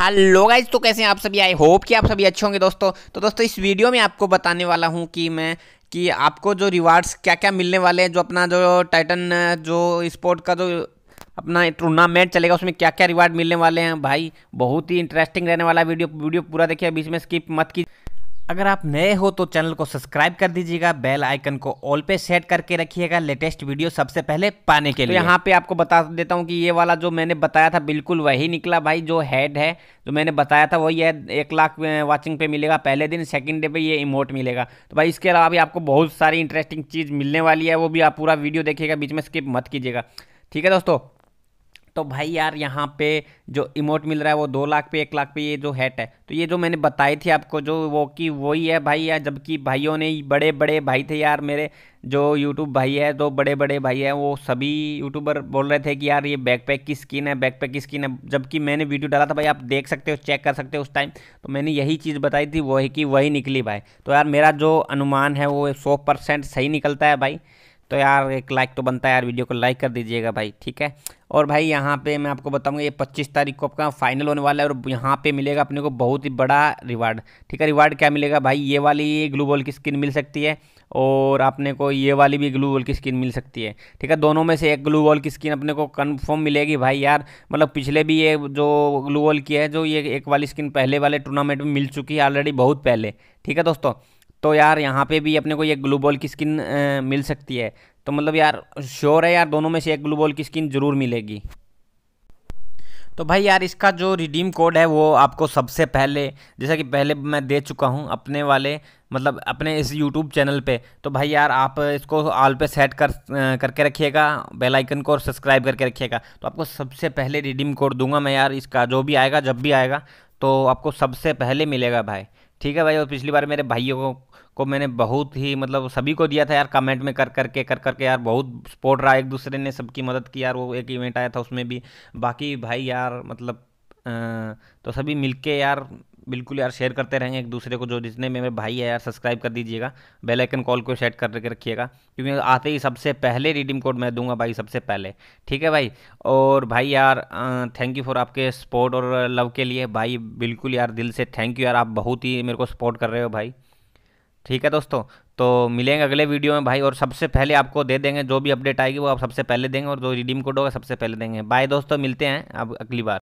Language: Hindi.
हेलो गाइज तो कैसे हैं आप सभी आई होप कि आप सभी अच्छे होंगे दोस्तों तो दोस्तों इस वीडियो में आपको बताने वाला हूं कि मैं कि आपको जो रिवार्ड्स क्या क्या मिलने वाले हैं जो अपना जो टाइटन जो स्पोर्ट का जो अपना टूर्नामेंट चलेगा उसमें क्या क्या रिवार्ड मिलने वाले हैं भाई बहुत ही इंटरेस्टिंग रहने वाला वीडियो वीडियो पूरा देखिए बीच में स्किप मत कीजिए अगर आप नए हो तो चैनल को सब्सक्राइब कर दीजिएगा बेल आइकन को ऑल पे सेट करके रखिएगा लेटेस्ट वीडियो सबसे पहले पाने के तो लिए यहाँ पे आपको बता देता हूँ कि ये वाला जो मैंने बताया था बिल्कुल वही निकला भाई जो हेड है जो मैंने बताया था वही है एक लाख वाचिंग पे मिलेगा पहले दिन सेकंड डे पर ये इमोट मिलेगा तो भाई इसके अलावा भी आपको बहुत सारी इंटरेस्टिंग चीज़ मिलने वाली है वो भी आप पूरा वीडियो देखिएगा बीच में स्किप मत कीजिएगा ठीक है दोस्तों तो भाई यार यहाँ पे जो इमोट मिल रहा है वो दो लाख पे एक लाख पे ये जो हैट है तो ये जो मैंने बताई थी आपको जो वो कि वही है भाई यार जबकि भाइयों ने बड़े बड़े भाई थे यार मेरे जो यूट्यूब भाई है दो बड़े बड़े भाई हैं वो सभी यूट्यूबर बोल रहे थे कि यार ये बैकपैक की स्किन है बैकपैक की स्किन है जबकि मैंने वीडियो डाला था भाई आप देख सकते हो चेक कर सकते हो उस टाइम तो मैंने यही चीज़ बताई थी वही कि वही निकली भाई तो यार मेरा जो अनुमान है वो सौ परसेंट सही निकलता है भाई तो यार एक लाइक तो बनता है यार वीडियो को लाइक कर दीजिएगा भाई ठीक है और भाई यहाँ पे मैं आपको बताऊँगा ये 25 तारीख को आपका फाइनल होने वाला है और यहाँ पे मिलेगा अपने को बहुत ही बड़ा रिवार्ड ठीक है रिवार्ड क्या मिलेगा भाई ये वाली ग्लू बॉल की स्किन मिल सकती है और आपने को ये वाली भी ग्लू बॉल की स्किन मिल सकती है ठीक है दोनों में से एक ग्लू बॉल की स्किन अपने को कन्फर्म मिलेगी भाई यार मतलब पिछले भी ये जो ग्लू बॉल की है जो ये एक वाली स्किन पहले वाले टूर्नामेंट में मिल चुकी है ऑलरेडी बहुत पहले ठीक है दोस्तों तो यार यहाँ पे भी अपने को ये ग्लू बॉल की स्किन मिल सकती है तो मतलब यार श्योर है यार दोनों में से एक ग्लू बॉल की स्किन ज़रूर मिलेगी तो भाई यार इसका जो रिडीम कोड है वो आपको सबसे पहले जैसा कि पहले मैं दे चुका हूँ अपने वाले मतलब अपने इस यूट्यूब चैनल पे तो भाई यार आप इसको ऑल पे सेट कर करके रखिएगा बेल आइकन को और सब्सक्राइब करके रखिएगा तो आपको सबसे पहले रिडीम कोड दूंगा मैं यार इसका जो भी आएगा जब भी आएगा तो आपको सबसे पहले मिलेगा भाई ठीक है भाई और पिछली बार मेरे भाइयों को को मैंने बहुत ही मतलब सभी को दिया था यार कमेंट में कर करके कर करके कर कर यार बहुत सपोर्ट रहा एक दूसरे ने सबकी मदद की यार वो एक इवेंट आया था उसमें भी बाकी भाई यार मतलब आ, तो सभी मिलके यार बिल्कुल यार शेयर करते रहेंगे एक दूसरे को जो जितने मेरे भाई है यार सब्सक्राइब कर दीजिएगा बेल आइकन कॉल को सेट करके रखिएगा क्योंकि आते ही सबसे पहले रिडीम कोड मैं दूंगा भाई सबसे पहले ठीक है भाई और भाई यार थैंक यू फॉर आपके सपोर्ट और लव के लिए भाई बिल्कुल यार दिल से थैंक यू यार आप बहुत ही मेरे को सपोर्ट कर रहे हो भाई ठीक है दोस्तों तो मिलेंगे अगले वीडियो में भाई और सबसे पहले आपको दे देंगे जो भी अपडेट आएगी वो आप सबसे पहले देंगे और जो रिडीम कोड होगा सबसे पहले देंगे बाय दोस्तों मिलते हैं अब अगली बार